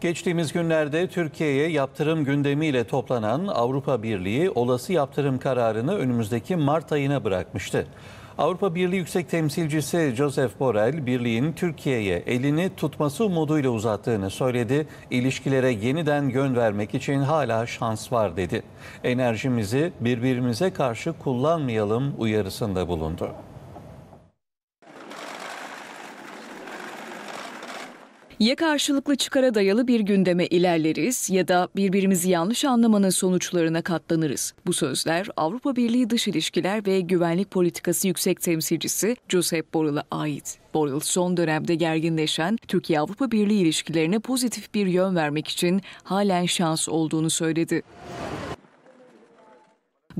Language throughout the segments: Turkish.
Geçtiğimiz günlerde Türkiye'ye yaptırım gündemiyle toplanan Avrupa Birliği olası yaptırım kararını önümüzdeki Mart ayına bırakmıştı. Avrupa Birliği Yüksek Temsilcisi Joseph Borrell, birliğin Türkiye'ye elini tutması umuduyla uzattığını söyledi. İlişkilere yeniden yön vermek için hala şans var dedi. Enerjimizi birbirimize karşı kullanmayalım uyarısında bulundu. Ya karşılıklı çıkara dayalı bir gündeme ilerleriz ya da birbirimizi yanlış anlamanın sonuçlarına katlanırız. Bu sözler Avrupa Birliği Dış İlişkiler ve Güvenlik Politikası Yüksek Temsilcisi Josep Borrell'a ait. Borrell son dönemde gerginleşen Türkiye-Avrupa Birliği ilişkilerine pozitif bir yön vermek için halen şans olduğunu söyledi.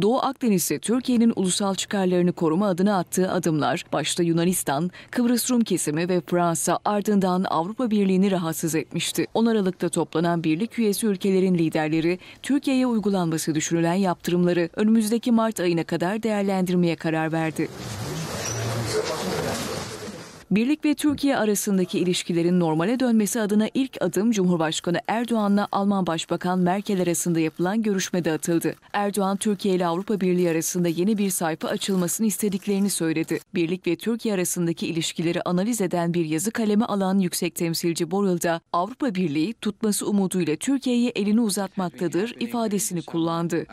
Doğu Akdeniz'de Türkiye'nin ulusal çıkarlarını koruma adına attığı adımlar, başta Yunanistan, Kıbrıs Rum kesimi ve Fransa ardından Avrupa Birliği'ni rahatsız etmişti. 10 Aralık'ta toplanan birlik üyesi ülkelerin liderleri, Türkiye'ye uygulanması düşünülen yaptırımları önümüzdeki Mart ayına kadar değerlendirmeye karar verdi. Birlik ve Türkiye arasındaki ilişkilerin normale dönmesi adına ilk adım Cumhurbaşkanı Erdoğan'la Alman Başbakan Merkel arasında yapılan görüşmede atıldı. Erdoğan, Türkiye ile Avrupa Birliği arasında yeni bir sayfa açılmasını istediklerini söyledi. Birlik ve Türkiye arasındaki ilişkileri analiz eden bir yazı kaleme alan yüksek temsilci Borrell da Avrupa Birliği tutması umuduyla Türkiye'ye elini uzatmaktadır ifadesini kullandı.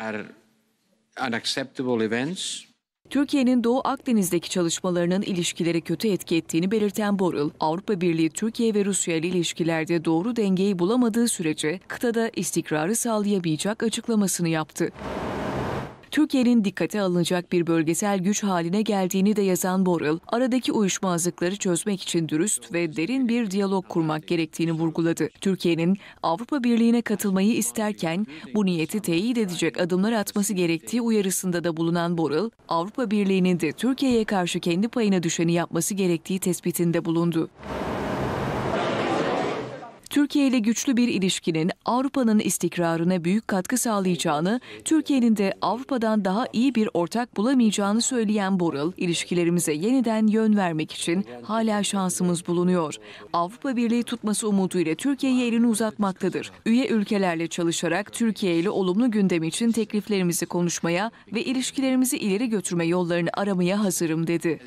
Türkiye'nin Doğu Akdeniz'deki çalışmalarının ilişkilere kötü etki ettiğini belirten Borrell, Avrupa Birliği Türkiye ve Rusya ile ilişkilerde doğru dengeyi bulamadığı sürece kıtada istikrarı sağlayabilecek açıklamasını yaptı. Türkiye'nin dikkate alınacak bir bölgesel güç haline geldiğini de yazan Borrell, aradaki uyuşmazlıkları çözmek için dürüst ve derin bir diyalog kurmak gerektiğini vurguladı. Türkiye'nin Avrupa Birliği'ne katılmayı isterken bu niyeti teyit edecek adımlar atması gerektiği uyarısında da bulunan Borrell, Avrupa Birliği'nin de Türkiye'ye karşı kendi payına düşeni yapması gerektiği tespitinde bulundu. Türkiye ile güçlü bir ilişkinin Avrupa'nın istikrarına büyük katkı sağlayacağını, Türkiye'nin de Avrupa'dan daha iyi bir ortak bulamayacağını söyleyen Borrell, ilişkilerimize yeniden yön vermek için hala şansımız bulunuyor. Avrupa Birliği tutması umuduyla Türkiye'ye elini uzatmaktadır. Üye ülkelerle çalışarak Türkiye ile olumlu gündem için tekliflerimizi konuşmaya ve ilişkilerimizi ileri götürme yollarını aramaya hazırım dedi.